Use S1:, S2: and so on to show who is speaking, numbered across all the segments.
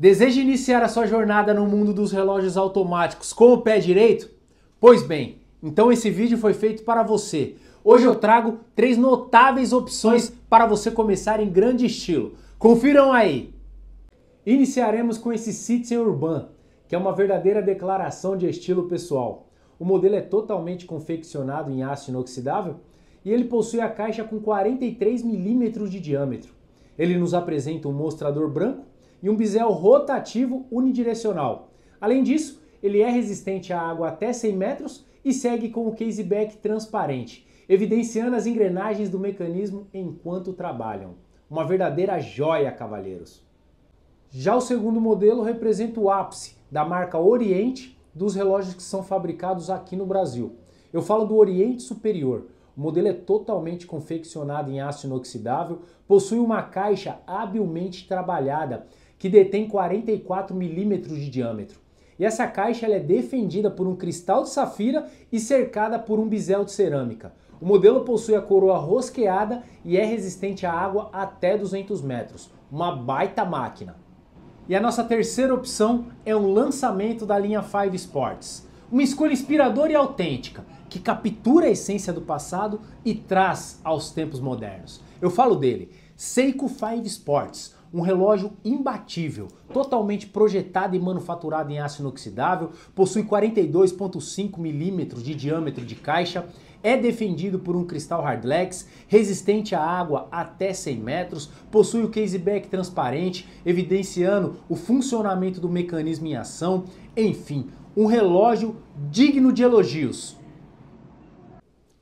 S1: Deseja iniciar a sua jornada no mundo dos relógios automáticos com o pé direito? Pois bem, então esse vídeo foi feito para você. Hoje eu trago três notáveis opções para você começar em grande estilo. Confiram aí! Iniciaremos com esse Citizen Urban, que é uma verdadeira declaração de estilo pessoal. O modelo é totalmente confeccionado em aço inoxidável e ele possui a caixa com 43 milímetros de diâmetro. Ele nos apresenta um mostrador branco e um bisel rotativo unidirecional. Além disso, ele é resistente à água até 100 metros e segue com o caseback transparente, evidenciando as engrenagens do mecanismo enquanto trabalham. Uma verdadeira joia, cavalheiros! Já o segundo modelo representa o ápice da marca Oriente dos relógios que são fabricados aqui no Brasil. Eu falo do Oriente Superior. O modelo é totalmente confeccionado em aço inoxidável, possui uma caixa habilmente trabalhada que detém 44 milímetros de diâmetro. E essa caixa é defendida por um cristal de safira e cercada por um bisel de cerâmica. O modelo possui a coroa rosqueada e é resistente à água até 200 metros. Uma baita máquina. E a nossa terceira opção é um lançamento da linha Five Sports. Uma escolha inspiradora e autêntica, que captura a essência do passado e traz aos tempos modernos. Eu falo dele, Seiko Five Sports, um relógio imbatível, totalmente projetado e manufaturado em aço inoxidável, possui 42,5 milímetros de diâmetro de caixa, é defendido por um cristal hardlex, resistente à água até 100 metros, possui o caseback transparente, evidenciando o funcionamento do mecanismo em ação, enfim, um relógio digno de elogios.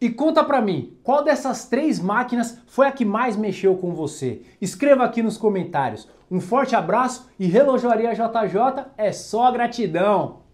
S1: E conta pra mim, qual dessas três máquinas foi a que mais mexeu com você? Escreva aqui nos comentários. Um forte abraço e Relojaria JJ é só gratidão!